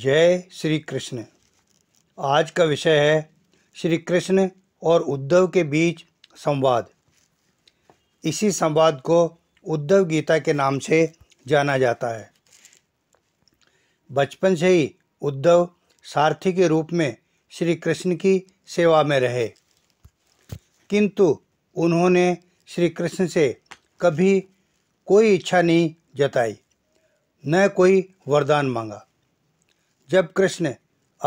जय श्री कृष्ण आज का विषय है श्री कृष्ण और उद्धव के बीच संवाद इसी संवाद को उद्धव गीता के नाम से जाना जाता है बचपन से ही उद्धव सारथी के रूप में श्री कृष्ण की सेवा में रहे किंतु उन्होंने श्री कृष्ण से कभी कोई इच्छा नहीं जताई न कोई वरदान मांगा जब कृष्ण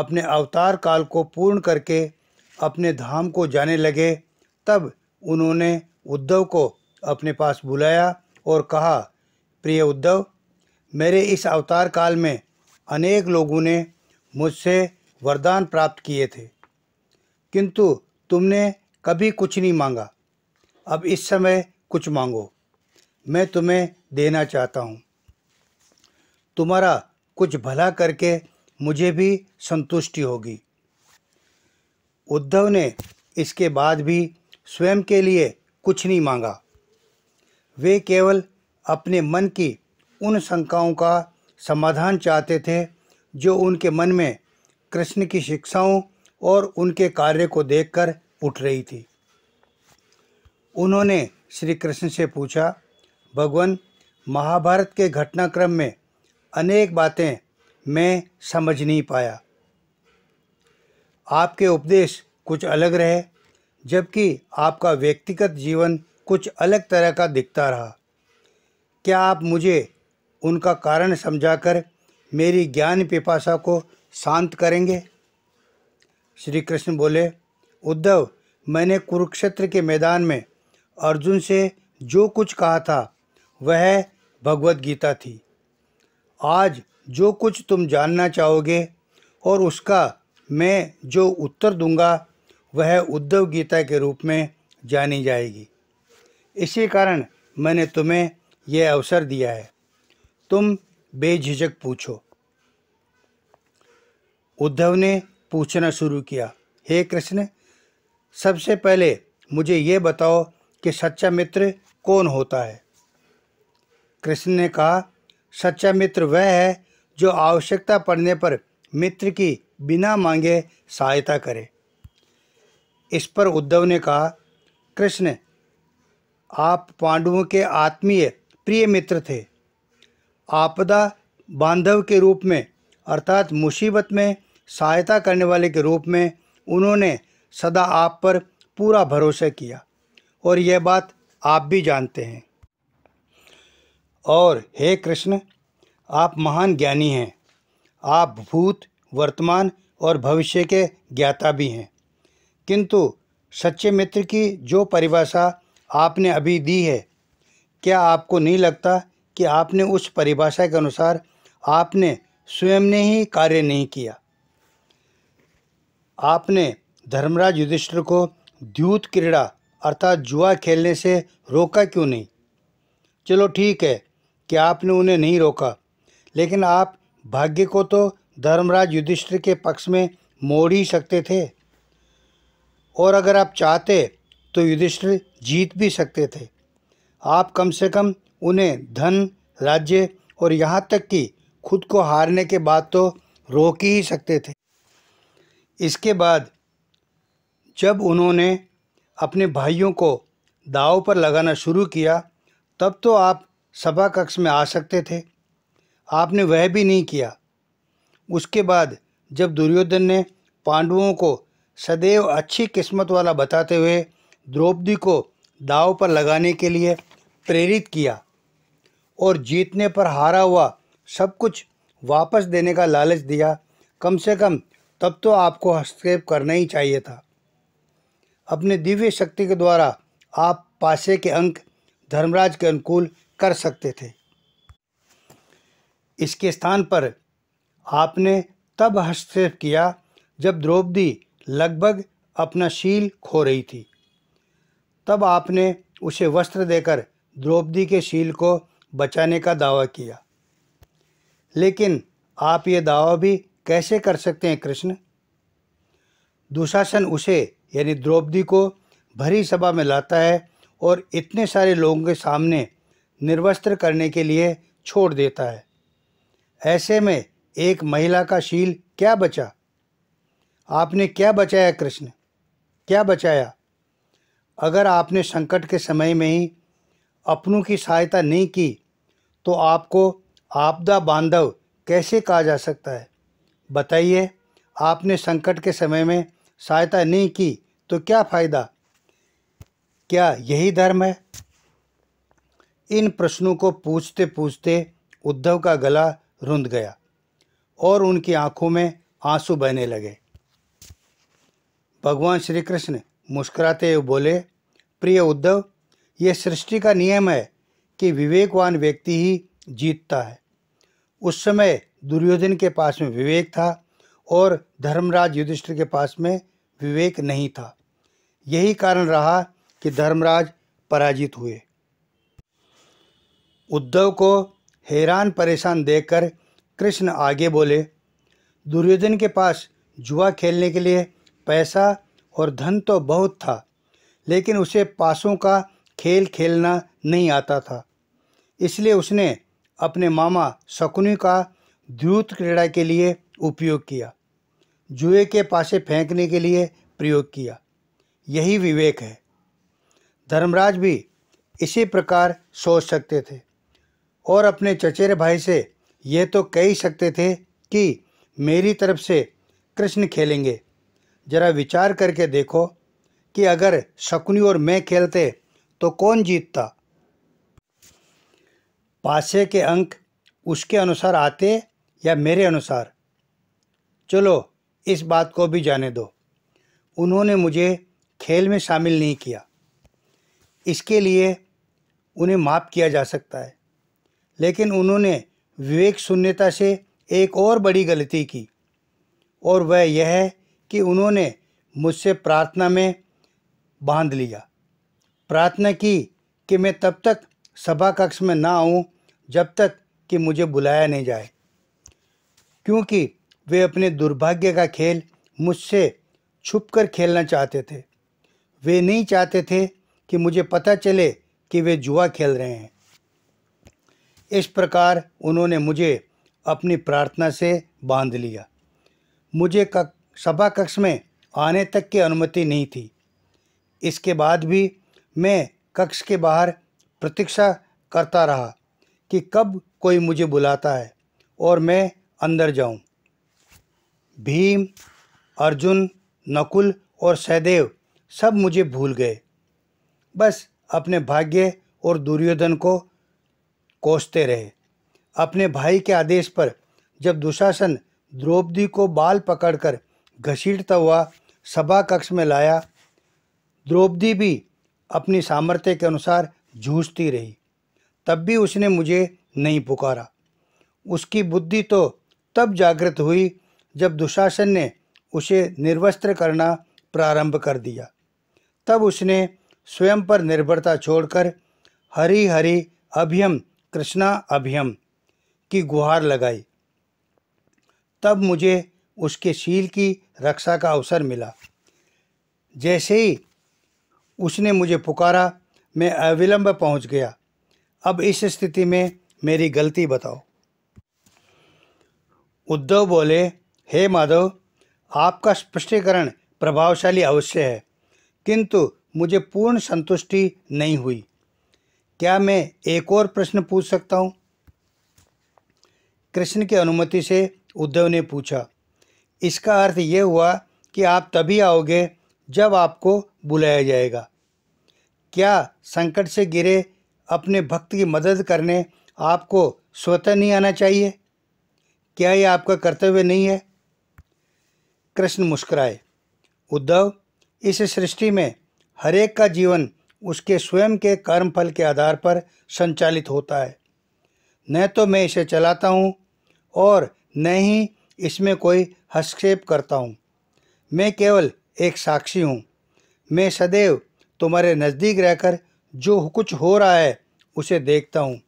अपने अवतार काल को पूर्ण करके अपने धाम को जाने लगे तब उन्होंने उद्धव को अपने पास बुलाया और कहा प्रिय उद्धव मेरे इस अवतार काल में अनेक लोगों ने मुझसे वरदान प्राप्त किए थे किंतु तुमने कभी कुछ नहीं मांगा अब इस समय कुछ मांगो मैं तुम्हें देना चाहता हूँ तुम्हारा कुछ भला करके मुझे भी संतुष्टि होगी उद्धव ने इसके बाद भी स्वयं के लिए कुछ नहीं मांगा वे केवल अपने मन की उन शंकाओं का समाधान चाहते थे जो उनके मन में कृष्ण की शिक्षाओं और उनके कार्य को देखकर उठ रही थी उन्होंने श्री कृष्ण से पूछा भगवान महाभारत के घटनाक्रम में अनेक बातें मैं समझ नहीं पाया आपके उपदेश कुछ अलग रहे जबकि आपका व्यक्तिगत जीवन कुछ अलग तरह का दिखता रहा क्या आप मुझे उनका कारण समझाकर मेरी ज्ञान पिपाशा को शांत करेंगे श्री कृष्ण बोले उद्धव मैंने कुरुक्षेत्र के मैदान में अर्जुन से जो कुछ कहा था वह भगवत गीता थी आज जो कुछ तुम जानना चाहोगे और उसका मैं जो उत्तर दूंगा वह उद्धव गीता के रूप में जानी जाएगी इसी कारण मैंने तुम्हें यह अवसर दिया है तुम बेझिझक पूछो उद्धव ने पूछना शुरू किया हे कृष्ण सबसे पहले मुझे ये बताओ कि सच्चा मित्र कौन होता है कृष्ण ने कहा सच्चा मित्र वह है जो आवश्यकता पड़ने पर मित्र की बिना मांगे सहायता करे इस पर उद्धव ने कहा कृष्ण आप पांडवों के आत्मीय प्रिय मित्र थे आपदा बांधव के रूप में अर्थात मुसीबत में सहायता करने वाले के रूप में उन्होंने सदा आप पर पूरा भरोसा किया और यह बात आप भी जानते हैं और हे कृष्ण आप महान ज्ञानी हैं आप भूत वर्तमान और भविष्य के ज्ञाता भी हैं किंतु सच्चे मित्र की जो परिभाषा आपने अभी दी है क्या आपको नहीं लगता कि आपने उस परिभाषा के अनुसार आपने स्वयं ने ही कार्य नहीं किया आपने धर्मराज युधिष्ठिर को द्यूत क्रीड़ा अर्थात जुआ खेलने से रोका क्यों नहीं चलो ठीक है कि आपने उन्हें नहीं रोका लेकिन आप भाग्य को तो धर्मराज युधिष्ठिर के पक्ष में मोड़ ही सकते थे और अगर आप चाहते तो युधिष्ठिर जीत भी सकते थे आप कम से कम उन्हें धन राज्य और यहाँ तक कि खुद को हारने के बाद तो रोक ही सकते थे इसके बाद जब उन्होंने अपने भाइयों को दाव पर लगाना शुरू किया तब तो आप सभा कक्ष में आ सकते थे आपने वह भी नहीं किया उसके बाद जब दुर्योधन ने पांडवों को सदैव अच्छी किस्मत वाला बताते हुए द्रौपदी को दाव पर लगाने के लिए प्रेरित किया और जीतने पर हारा हुआ सब कुछ वापस देने का लालच दिया कम से कम तब तो आपको हस्तक्षेप करना ही चाहिए था अपने दिव्य शक्ति के द्वारा आप पासे के अंक धर्मराज के अनुकूल कर सकते थे इसके स्थान पर आपने तब हस्तक्षेप किया जब द्रौपदी लगभग अपना शील खो रही थी तब आपने उसे वस्त्र देकर द्रौपदी के शील को बचाने का दावा किया लेकिन आप ये दावा भी कैसे कर सकते हैं कृष्ण दुशासन उसे यानी द्रौपदी को भरी सभा में लाता है और इतने सारे लोगों के सामने निर्वस्त्र करने के लिए छोड़ देता है ऐसे में एक महिला का शील क्या बचा आपने क्या बचाया कृष्ण क्या बचाया अगर आपने संकट के समय में ही अपनों की सहायता नहीं की तो आपको आपदा बांधव कैसे कहा जा सकता है बताइए आपने संकट के समय में सहायता नहीं की तो क्या फ़ायदा क्या यही धर्म है इन प्रश्नों को पूछते पूछते उद्धव का गला रुंध गया और उनकी आंखों में आंसू बहने लगे भगवान श्री कृष्ण मुस्कुराते हुए बोले प्रिय उद्धव यह सृष्टि का नियम है कि विवेकवान व्यक्ति ही जीतता है उस समय दुर्योधन के पास में विवेक था और धर्मराज युधिष्ठिर के पास में विवेक नहीं था यही कारण रहा कि धर्मराज पराजित हुए उद्धव को हैरान परेशान देखकर कृष्ण आगे बोले दुर्योधन के पास जुआ खेलने के लिए पैसा और धन तो बहुत था लेकिन उसे पासों का खेल खेलना नहीं आता था इसलिए उसने अपने मामा शकुनी का द्यूत क्रीड़ा के लिए उपयोग किया जुए के पासे फेंकने के लिए प्रयोग किया यही विवेक है धर्मराज भी इसी प्रकार सोच सकते थे और अपने चचेरे भाई से ये तो कह ही सकते थे कि मेरी तरफ से कृष्ण खेलेंगे ज़रा विचार करके देखो कि अगर शकुनी और मैं खेलते तो कौन जीतता पासे के अंक उसके अनुसार आते या मेरे अनुसार चलो इस बात को भी जाने दो उन्होंने मुझे खेल में शामिल नहीं किया इसके लिए उन्हें माफ़ किया जा सकता है लेकिन उन्होंने विवेक शून्यता से एक और बड़ी गलती की और वह यह है कि उन्होंने मुझसे प्रार्थना में बांध लिया प्रार्थना की कि मैं तब तक सभा कक्ष में ना आऊँ जब तक कि मुझे बुलाया नहीं जाए क्योंकि वे अपने दुर्भाग्य का खेल मुझसे छुपकर खेलना चाहते थे वे नहीं चाहते थे कि मुझे पता चले कि वे जुआ खेल रहे हैं इस प्रकार उन्होंने मुझे अपनी प्रार्थना से बांध लिया मुझे कक, सभा कक्ष में आने तक की अनुमति नहीं थी इसके बाद भी मैं कक्ष के बाहर प्रतीक्षा करता रहा कि कब कोई मुझे बुलाता है और मैं अंदर जाऊं। भीम अर्जुन नकुल और सहदेव सब मुझे भूल गए बस अपने भाग्य और दुर्योधन को कोसते रहे अपने भाई के आदेश पर जब दुशासन द्रौपदी को बाल पकड़कर घसीटता हुआ सभा कक्ष में लाया द्रौपदी भी अपनी सामर्थ्य के अनुसार जूझती रही तब भी उसने मुझे नहीं पुकारा उसकी बुद्धि तो तब जागृत हुई जब दुशासन ने उसे निर्वस्त्र करना प्रारंभ कर दिया तब उसने स्वयं पर निर्भरता छोड़कर हरी हरी अभियम कृष्णा अभियम की गुहार लगाई तब मुझे उसके शील की रक्षा का अवसर मिला जैसे ही उसने मुझे पुकारा मैं अविलंब पहुंच गया अब इस स्थिति में मेरी गलती बताओ उद्धव बोले हे माधव आपका स्पष्टीकरण प्रभावशाली अवश्य है किंतु मुझे पूर्ण संतुष्टि नहीं हुई क्या मैं एक और प्रश्न पूछ सकता हूँ कृष्ण की अनुमति से उद्धव ने पूछा इसका अर्थ यह हुआ कि आप तभी आओगे जब आपको बुलाया जाएगा क्या संकट से गिरे अपने भक्त की मदद करने आपको स्वतः नहीं आना चाहिए क्या ये आपका कर्तव्य नहीं है कृष्ण मुस्कुराए उद्धव इस सृष्टि में हरेक का जीवन उसके स्वयं के कर्मफल के आधार पर संचालित होता है न तो मैं इसे चलाता हूँ और न ही इसमें कोई हस्तक्षेप करता हूँ मैं केवल एक साक्षी हूँ मैं सदैव तुम्हारे नज़दीक रहकर जो कुछ हो रहा है उसे देखता हूँ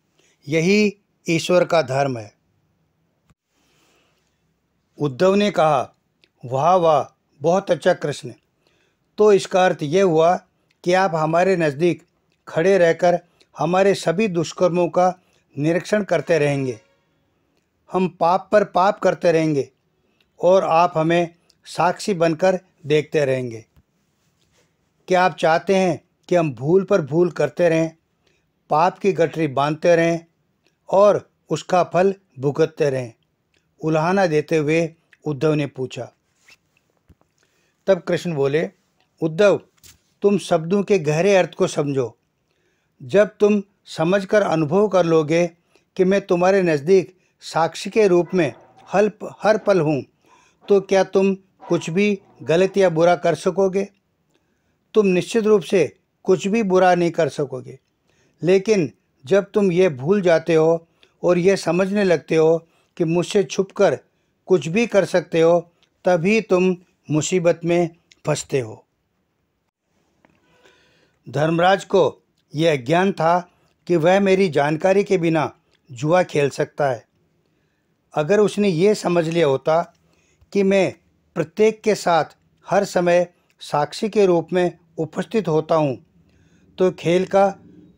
यही ईश्वर का धर्म है उद्धव ने कहा वाह वाह बहुत अच्छा कृष्ण तो इसका अर्थ यह हुआ कि आप हमारे नज़दीक खड़े रहकर हमारे सभी दुष्कर्मों का निरीक्षण करते रहेंगे हम पाप पर पाप करते रहेंगे और आप हमें साक्षी बनकर देखते रहेंगे क्या आप चाहते हैं कि हम भूल पर भूल करते रहें पाप की गठरी बांधते रहें और उसका फल भुगतते रहें उल्हाना देते हुए उद्धव ने पूछा तब कृष्ण बोले उद्धव तुम शब्दों के गहरे अर्थ को समझो जब तुम समझकर अनुभव कर लोगे कि मैं तुम्हारे नज़दीक साक्षी के रूप में हल हर पल हूँ तो क्या तुम कुछ भी गलत या बुरा कर सकोगे तुम निश्चित रूप से कुछ भी बुरा नहीं कर सकोगे लेकिन जब तुम ये भूल जाते हो और ये समझने लगते हो कि मुझसे छुपकर कुछ भी कर सकते हो तभी तुम मुसीबत में फंसते हो धर्मराज को यह ज्ञान था कि वह मेरी जानकारी के बिना जुआ खेल सकता है अगर उसने ये समझ लिया होता कि मैं प्रत्येक के साथ हर समय साक्षी के रूप में उपस्थित होता हूँ तो खेल का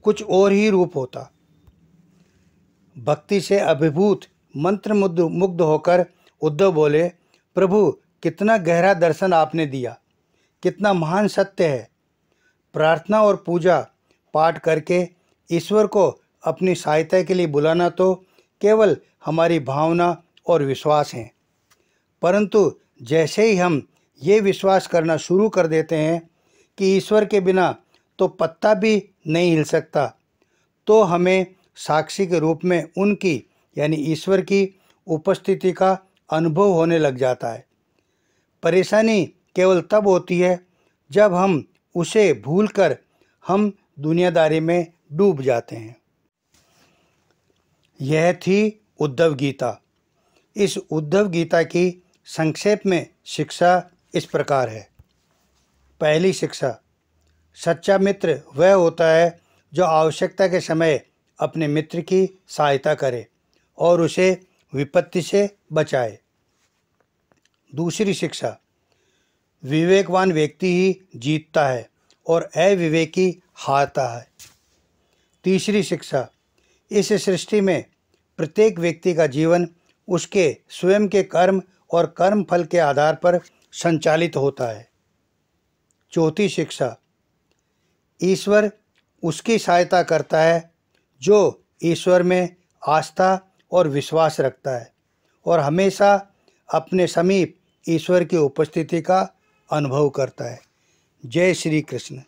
कुछ और ही रूप होता भक्ति से अभिभूत मंत्र मुग्ध होकर उद्धव बोले प्रभु कितना गहरा दर्शन आपने दिया कितना महान सत्य है प्रार्थना और पूजा पाठ करके ईश्वर को अपनी सहायता के लिए बुलाना तो केवल हमारी भावना और विश्वास हैं परंतु जैसे ही हम ये विश्वास करना शुरू कर देते हैं कि ईश्वर के बिना तो पत्ता भी नहीं हिल सकता तो हमें साक्षी के रूप में उनकी यानी ईश्वर की उपस्थिति का अनुभव होने लग जाता है परेशानी केवल तब होती है जब हम उसे भूलकर हम दुनियादारी में डूब जाते हैं यह थी उद्धव गीता इस उद्धव गीता की संक्षेप में शिक्षा इस प्रकार है पहली शिक्षा सच्चा मित्र वह होता है जो आवश्यकता के समय अपने मित्र की सहायता करे और उसे विपत्ति से बचाए दूसरी शिक्षा विवेकवान व्यक्ति ही जीतता है और अविवेकी हारता है तीसरी शिक्षा इस सृष्टि में प्रत्येक व्यक्ति का जीवन उसके स्वयं के कर्म और कर्म फल के आधार पर संचालित होता है चौथी शिक्षा ईश्वर उसकी सहायता करता है जो ईश्वर में आस्था और विश्वास रखता है और हमेशा अपने समीप ईश्वर की उपस्थिति का अनुभव करता है जय श्री कृष्ण